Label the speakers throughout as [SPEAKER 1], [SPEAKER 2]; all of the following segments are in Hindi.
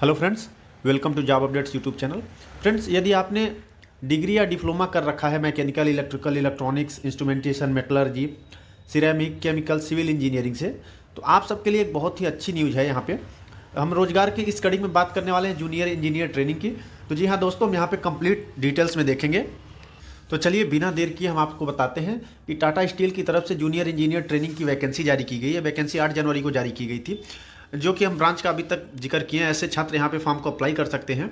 [SPEAKER 1] hello friends welcome to job updates YouTube channel friends यदि आपने डिग्री या डिप्लोमा कर रखा है mechanical electrical electronics instrumentation metallurgy ceramic chemical civil engineering से तो आप सबके लिए एक बहुत ही अच्छी न्यूज़ है यहाँ पे हम रोजगार की इस कड़ी में बात करने वाले हैं जूनियर इंजीनियर ट्रेनिंग की तो जी हाँ दोस्तों हम यहाँ पर कंप्लीट डिटेल्स में देखेंगे तो चलिए बिना देर किए हम आपको बताते हैं कि टाटा स्टील की तरफ से जूनियर इंजीनियर ट्रेनिंग की वैकेंसी जारी की गई है वैकेंसी 8 जनवरी को जारी की गई थी जो कि हम ब्रांच का अभी तक जिक्र किए हैं ऐसे छात्र यहाँ पे फॉर्म को अप्लाई कर सकते हैं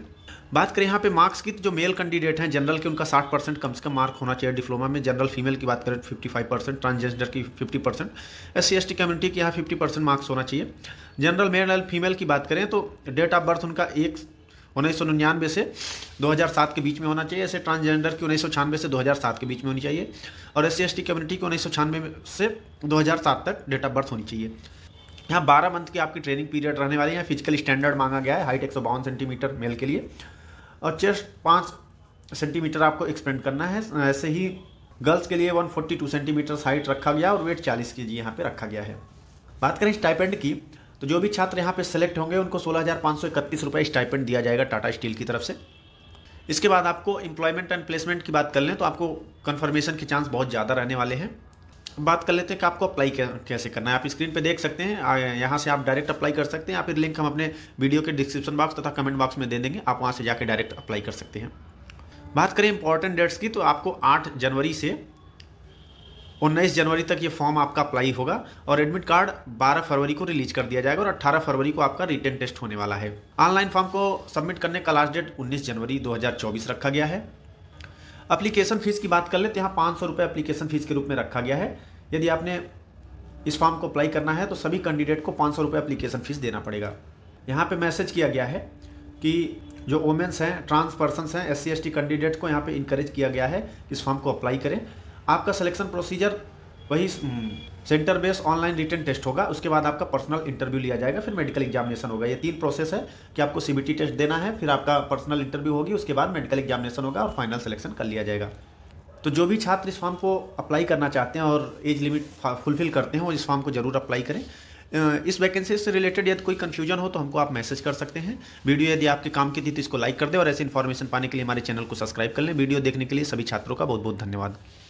[SPEAKER 1] बात करें यहाँ पे मार्क्स की तो जो मेल कैंडिडेट हैं जनरल के उनका 60 परसेंट कम से कम मार्क होना चाहिए डिप्लोमा में जनरल फीमेल की बात करें 55 परसेंट ट्रांसजेंडर की 50 परसेंट एस सी कम्युनिटी के यहाँ 50 परसेंट मार्क्स होना चाहिए जनरल मेल एंड फीमेल की बात करें तो डेट ऑफ बर्थ उनका एक उन्नीस से 2007 के बीच में होना चाहिए ऐसे ट्रांसजेंडर की उन्नीस से 2007 के बीच में होनी चाहिए और एस सी कम्युनिटी की उन्नीस से दो तक डेट ऑफ बर्थ होनी चाहिए यहाँ बारह मंथ की आपकी ट्रेनिंग पीरियड रहने वाली है फिजिकल स्टैंडर्ड मांगा गया है हाइट एक सेंटीमीटर मेल के लिए और चेस्ट पाँच सेंटीमीटर आपको एक्सपेंड करना है ऐसे ही गर्ल्स के लिए 142 सेंटीमीटर हाइट रखा गया और वेट 40 के जी यहाँ पे रखा गया है बात करें स्टाइपेंड की तो जो भी छात्र यहाँ पे सेलेक्ट होंगे उनको सोलह हज़ार पाँच सौ इकतीस रुपये स्टाइपेंड दिया जाएगा टाटा स्टील की तरफ से इसके बाद आपको एम्प्लॉयमेंट एंड प्लेसमेंट की बात कर लें तो आपको कन्फर्मेशन के चांस बहुत ज़्यादा रहने वाले हैं बात कर लेते हैं कि आपको अप्लाई कैसे करना है आप स्क्रीन पे देख सकते हैं यहाँ से आप डायरेक्ट अप्लाई कर सकते हैं या फिर लिंक हम अपने वीडियो के डिस्क्रिप्शन बॉक्स तथा कमेंट बॉक्स में दे देंगे आप वहाँ से जाकर डायरेक्ट अप्लाई कर सकते हैं बात करें इंपॉर्टेंट डेट्स की तो आपको आठ जनवरी से उन्नीस जनवरी तक ये फॉर्म आपका अप्लाई होगा और एडमिट कार्ड 12 फरवरी को रिलीज कर दिया जाएगा और 18 फरवरी को आपका रिटर्न टेस्ट होने वाला है ऑनलाइन फॉर्म को सबमिट करने का लास्ट डेट 19 जनवरी 2024 रखा गया है अप्लीकेशन फ़ीस की बात कर लें तो यहाँ पाँच सौ रुपये अप्लीकेशन फ़ीस के रूप में रखा गया है यदि आपने इस फॉर्म को अप्लाई करना है तो सभी कैंडिडेट को पाँच सौ रुपये अप्लीकेशन फ़ीस देना पड़ेगा यहाँ पे मैसेज किया गया है कि जो वोमेंस हैं ट्रांस पर्सनस हैं एस सी कैंडिडेट को यहाँ पे इंकरेज किया गया है इस फॉर्म को अप्लाई करें आपका सिलेक्शन प्रोसीजर वही centre base online written test होगा उसके बाद आपका पर्सनल इंटरव्यू लिया जाएगा फिर मेडिकल एग्जामिनेशन होगा ये तीन प्रोसेस है कि आपको सीबीटी टेस्ट देना है फिर आपका पर्सनल इंटरव्यू होगी उसके बाद मेडिकल एग्जामिनेशन होगा और फाइनल सिलेक्शन कर लिया जाएगा तो जो भी छात्र इस फॉर्म को अप्लाई करना चाहते हैं और एज लिमिट फुलफिल करते हैं वो इस फॉर्म को जरूर अप्लाई करें इस वैकेंसी से रिलेटेड यदि कोई कन्फ्यूजन हो तो हमको आप मैसेज कर सकते हैं वीडियो यदि आपके काम की थी तो इसको लाइक कर दें और ऐसे इन्फॉर्मेशन पाने के लिए हमारे चैनल को सब्सक्राइब कर लें वीडियो देखने के लिए सभी छात्रों का बहुत बहुत धन्यवाद